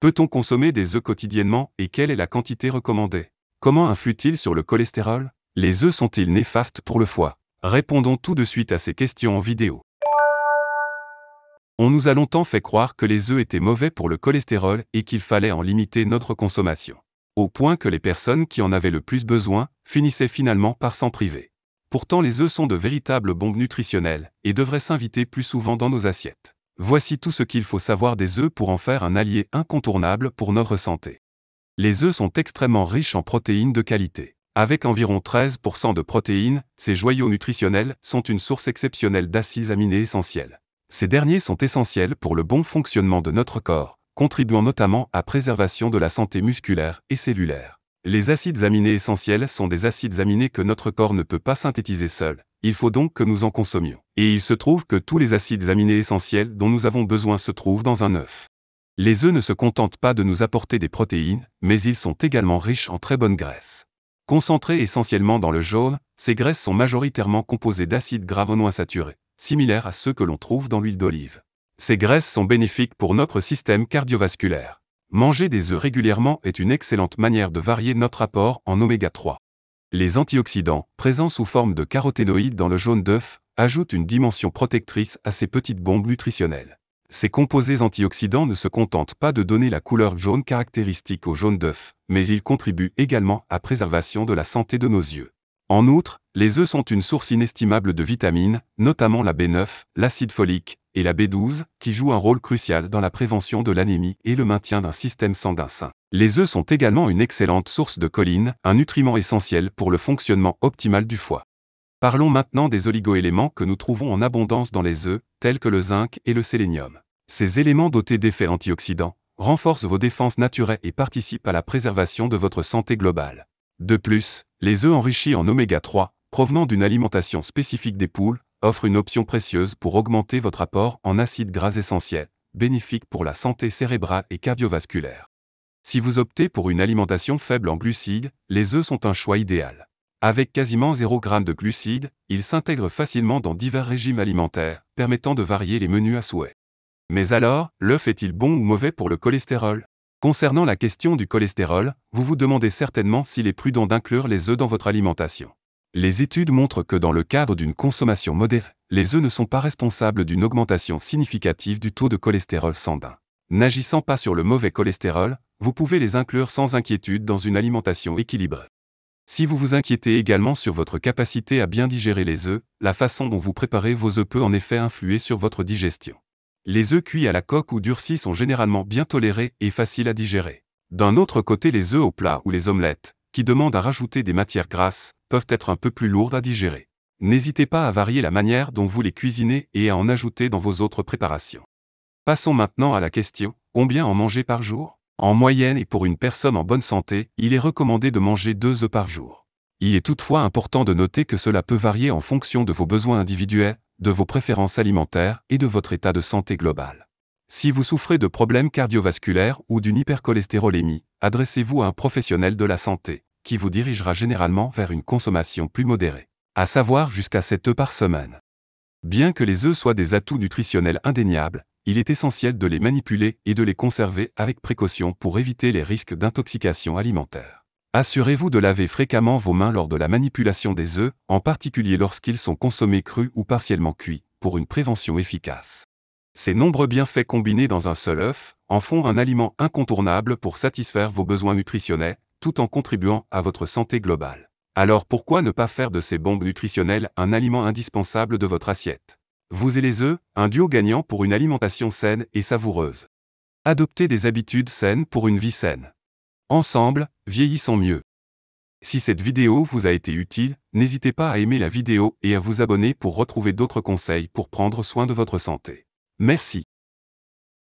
Peut-on consommer des œufs quotidiennement et quelle est la quantité recommandée Comment influe-t-il sur le cholestérol Les œufs sont-ils néfastes pour le foie Répondons tout de suite à ces questions en vidéo. On nous a longtemps fait croire que les œufs étaient mauvais pour le cholestérol et qu'il fallait en limiter notre consommation, au point que les personnes qui en avaient le plus besoin finissaient finalement par s'en priver. Pourtant les œufs sont de véritables bombes nutritionnelles et devraient s'inviter plus souvent dans nos assiettes. Voici tout ce qu'il faut savoir des œufs pour en faire un allié incontournable pour notre santé. Les œufs sont extrêmement riches en protéines de qualité. Avec environ 13% de protéines, ces joyaux nutritionnels sont une source exceptionnelle d'acides aminés essentiels. Ces derniers sont essentiels pour le bon fonctionnement de notre corps, contribuant notamment à préservation de la santé musculaire et cellulaire. Les acides aminés essentiels sont des acides aminés que notre corps ne peut pas synthétiser seul, il faut donc que nous en consommions. Et il se trouve que tous les acides aminés essentiels dont nous avons besoin se trouvent dans un œuf. Les œufs ne se contentent pas de nous apporter des protéines, mais ils sont également riches en très bonnes graisses. Concentrées essentiellement dans le jaune, ces graisses sont majoritairement composées d'acides gras saturés, similaires à ceux que l'on trouve dans l'huile d'olive. Ces graisses sont bénéfiques pour notre système cardiovasculaire. Manger des œufs régulièrement est une excellente manière de varier notre apport en oméga 3. Les antioxydants, présents sous forme de caroténoïdes dans le jaune d'œuf, ajoutent une dimension protectrice à ces petites bombes nutritionnelles. Ces composés antioxydants ne se contentent pas de donner la couleur jaune caractéristique au jaune d'œuf, mais ils contribuent également à préservation de la santé de nos yeux. En outre, les œufs sont une source inestimable de vitamines, notamment la B9, l'acide folique, et la B12, qui joue un rôle crucial dans la prévention de l'anémie et le maintien d'un système sanguin sain. Les œufs sont également une excellente source de choline, un nutriment essentiel pour le fonctionnement optimal du foie. Parlons maintenant des oligoéléments que nous trouvons en abondance dans les œufs, tels que le zinc et le sélénium. Ces éléments dotés d'effets antioxydants renforcent vos défenses naturelles et participent à la préservation de votre santé globale. De plus, les œufs enrichis en oméga 3, provenant d'une alimentation spécifique des poules, offre une option précieuse pour augmenter votre apport en acides gras essentiels, bénéfique pour la santé cérébrale et cardiovasculaire. Si vous optez pour une alimentation faible en glucides, les œufs sont un choix idéal. Avec quasiment 0 g de glucides, ils s'intègrent facilement dans divers régimes alimentaires, permettant de varier les menus à souhait. Mais alors, l'œuf est-il bon ou mauvais pour le cholestérol Concernant la question du cholestérol, vous vous demandez certainement s'il est prudent d'inclure les œufs dans votre alimentation. Les études montrent que dans le cadre d'une consommation modérée, les œufs ne sont pas responsables d'une augmentation significative du taux de cholestérol sanguin. N'agissant pas sur le mauvais cholestérol, vous pouvez les inclure sans inquiétude dans une alimentation équilibrée. Si vous vous inquiétez également sur votre capacité à bien digérer les œufs, la façon dont vous préparez vos œufs peut en effet influer sur votre digestion. Les œufs cuits à la coque ou durcis sont généralement bien tolérés et faciles à digérer. D'un autre côté, les œufs au plat ou les omelettes, qui demandent à rajouter des matières grasses, peuvent être un peu plus lourdes à digérer. N'hésitez pas à varier la manière dont vous les cuisinez et à en ajouter dans vos autres préparations. Passons maintenant à la question, combien en manger par jour En moyenne et pour une personne en bonne santé, il est recommandé de manger deux œufs par jour. Il est toutefois important de noter que cela peut varier en fonction de vos besoins individuels, de vos préférences alimentaires et de votre état de santé global. Si vous souffrez de problèmes cardiovasculaires ou d'une hypercholestérolémie, adressez-vous à un professionnel de la santé, qui vous dirigera généralement vers une consommation plus modérée, à savoir jusqu'à 7 œufs par semaine. Bien que les œufs soient des atouts nutritionnels indéniables, il est essentiel de les manipuler et de les conserver avec précaution pour éviter les risques d'intoxication alimentaire. Assurez-vous de laver fréquemment vos mains lors de la manipulation des œufs, en particulier lorsqu'ils sont consommés crus ou partiellement cuits, pour une prévention efficace. Ces nombreux bienfaits combinés dans un seul œuf en font un aliment incontournable pour satisfaire vos besoins nutritionnels, tout en contribuant à votre santé globale. Alors pourquoi ne pas faire de ces bombes nutritionnelles un aliment indispensable de votre assiette Vous et les œufs, un duo gagnant pour une alimentation saine et savoureuse. Adoptez des habitudes saines pour une vie saine. Ensemble, vieillissons mieux. Si cette vidéo vous a été utile, n'hésitez pas à aimer la vidéo et à vous abonner pour retrouver d'autres conseils pour prendre soin de votre santé. Merci.